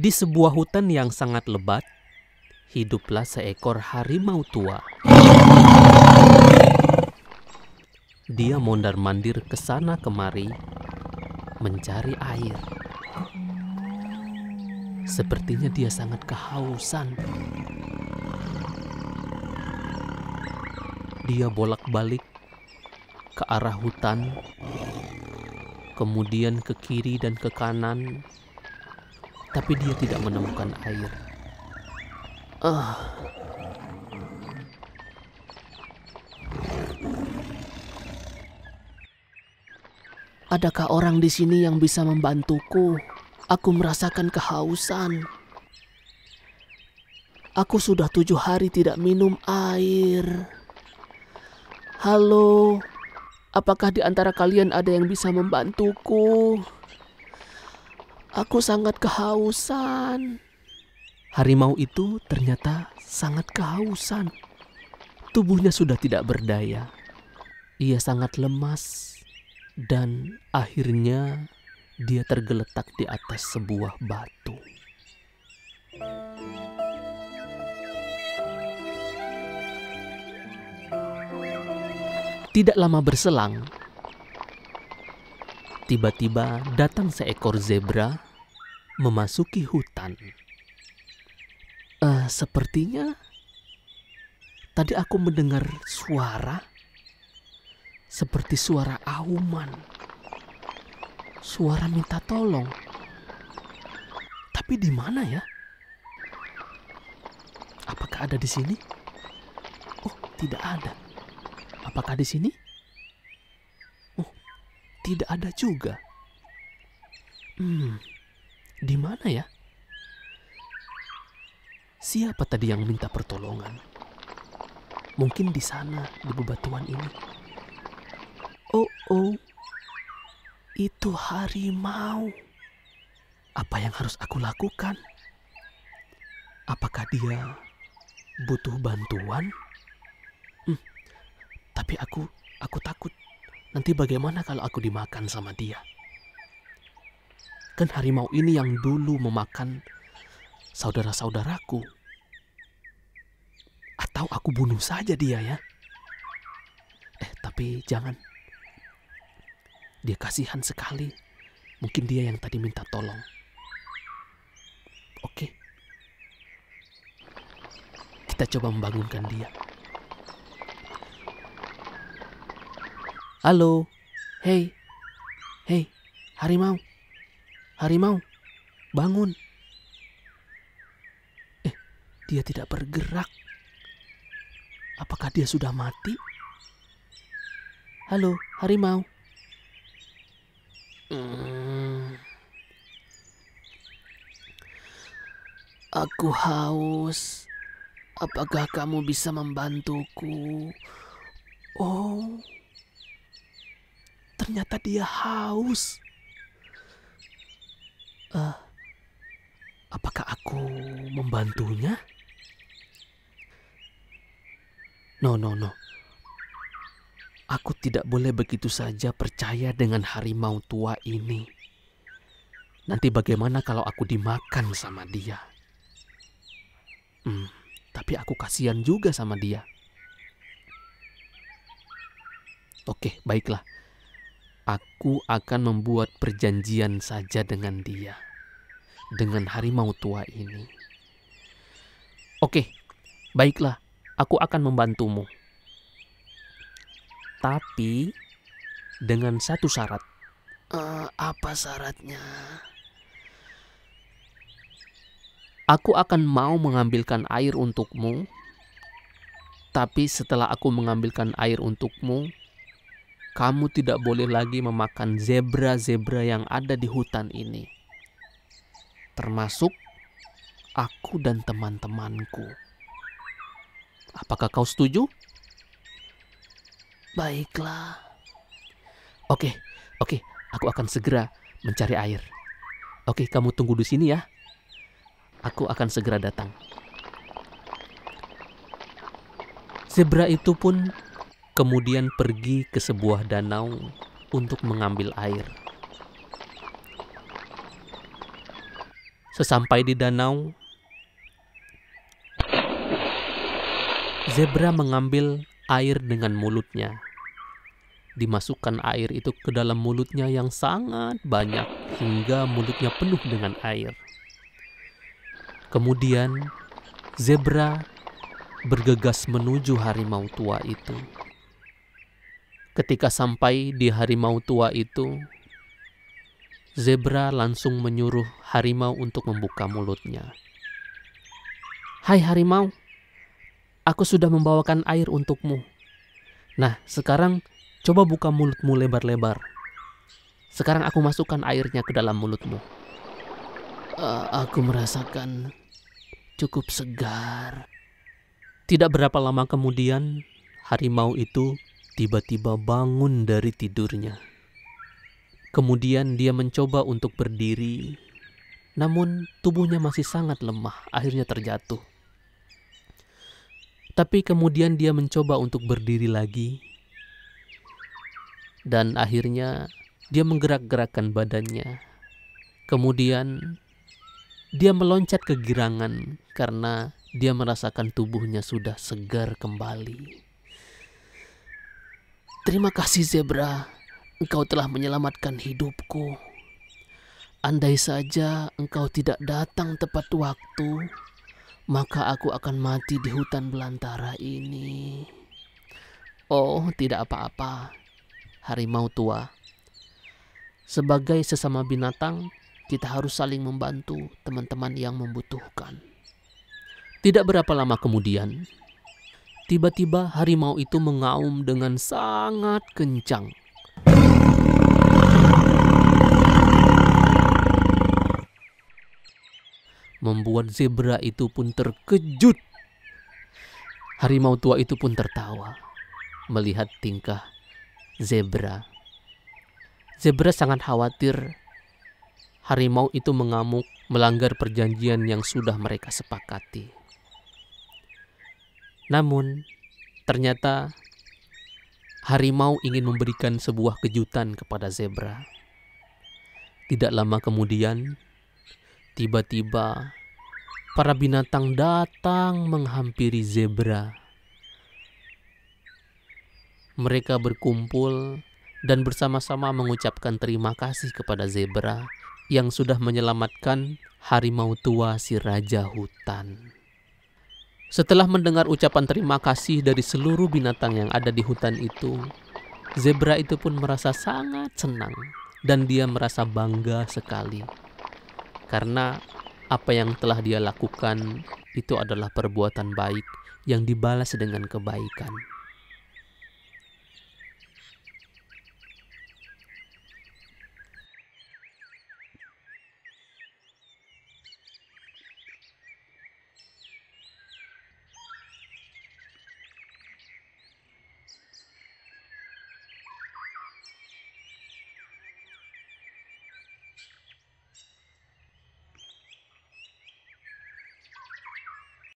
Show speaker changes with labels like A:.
A: Di sebuah hutan yang sangat lebat, hiduplah seekor harimau tua. Dia mondar-mandir ke sana kemari, mencari air. Sepertinya dia sangat kehausan. Dia bolak-balik ke arah hutan, kemudian ke kiri dan ke kanan, tapi dia tidak menemukan air. Ah. Adakah orang di sini yang bisa membantuku? Aku merasakan kehausan. Aku sudah tujuh hari tidak minum air. Halo, apakah di antara kalian ada yang bisa membantuku? Aku sangat kehausan. Harimau itu ternyata sangat kehausan. Tubuhnya sudah tidak berdaya. Ia sangat lemas dan akhirnya dia tergeletak di atas sebuah batu. Tidak lama berselang, Tiba-tiba datang seekor zebra memasuki hutan. Uh, sepertinya tadi aku mendengar suara seperti suara auman. Suara minta tolong. Tapi di mana ya? Apakah ada di sini? Oh, tidak ada. Apakah di sini? tidak ada juga. Hmm, di mana ya? Siapa tadi yang minta pertolongan? Mungkin di sana, di bebatuan ini. Oh, oh, itu harimau. Apa yang harus aku lakukan? Apakah dia butuh bantuan? Hmm, tapi aku, aku takut Nanti bagaimana kalau aku dimakan sama dia? Kan harimau ini yang dulu memakan saudara-saudaraku. Atau aku bunuh saja dia ya. Eh, tapi jangan. Dia kasihan sekali. Mungkin dia yang tadi minta tolong. Oke. Kita coba membangunkan dia. Halo. Hei. Hei, harimau. Harimau, bangun. Eh, dia tidak bergerak. Apakah dia sudah mati? Halo, harimau. Hmm. Aku haus. Apakah kamu bisa membantuku? Oh, ternyata dia haus. Uh, apakah aku membantunya? No, no, no. Aku tidak boleh begitu saja percaya dengan harimau tua ini. Nanti bagaimana kalau aku dimakan sama dia? Hmm, tapi aku kasihan juga sama dia. Oke, baiklah. Aku akan membuat perjanjian saja dengan dia, dengan harimau tua ini. Oke, baiklah, aku akan membantumu. Tapi dengan satu syarat. Uh, apa syaratnya? Aku akan mau mengambilkan air untukmu, tapi setelah aku mengambilkan air untukmu, kamu tidak boleh lagi memakan zebra-zebra yang ada di hutan ini, termasuk aku dan teman-temanku. Apakah kau setuju? Baiklah. Oke, oke, aku akan segera mencari air. Oke, kamu tunggu di sini ya. Aku akan segera datang. Zebra itu pun kemudian pergi ke sebuah danau untuk mengambil air. Sesampai di danau, zebra mengambil air dengan mulutnya. Dimasukkan air itu ke dalam mulutnya yang sangat banyak hingga mulutnya penuh dengan air. Kemudian, zebra bergegas menuju harimau tua itu. Ketika sampai di harimau tua itu, zebra langsung menyuruh harimau untuk membuka mulutnya. "Hai harimau, aku sudah membawakan air untukmu. Nah, sekarang coba buka mulutmu lebar-lebar. Sekarang aku masukkan airnya ke dalam mulutmu." Uh, aku merasakan cukup segar. Tidak berapa lama kemudian, harimau itu tiba-tiba bangun dari tidurnya. Kemudian dia mencoba untuk berdiri, namun tubuhnya masih sangat lemah, akhirnya terjatuh. Tapi kemudian dia mencoba untuk berdiri lagi, dan akhirnya dia menggerak-gerakkan badannya. Kemudian dia meloncat ke girangan karena dia merasakan tubuhnya sudah segar kembali. Terima kasih Zebra, engkau telah menyelamatkan hidupku. Andai saja engkau tidak datang tepat waktu, maka aku akan mati di hutan belantara ini. Oh, tidak apa-apa. Harimau tua. Sebagai sesama binatang, kita harus saling membantu teman-teman yang membutuhkan. Tidak berapa lama kemudian, Tiba-tiba harimau itu mengaum dengan sangat kencang. Membuat zebra itu pun terkejut. Harimau tua itu pun tertawa melihat tingkah zebra. Zebra sangat khawatir harimau itu mengamuk melanggar perjanjian yang sudah mereka sepakati. Namun, ternyata harimau ingin memberikan sebuah kejutan kepada zebra. Tidak lama kemudian, tiba-tiba para binatang datang menghampiri zebra. Mereka berkumpul dan bersama-sama mengucapkan terima kasih kepada zebra yang sudah menyelamatkan harimau tua si raja hutan. Setelah mendengar ucapan terima kasih dari seluruh binatang yang ada di hutan itu, zebra itu pun merasa sangat senang dan dia merasa bangga sekali karena apa yang telah dia lakukan itu adalah perbuatan baik yang dibalas dengan kebaikan.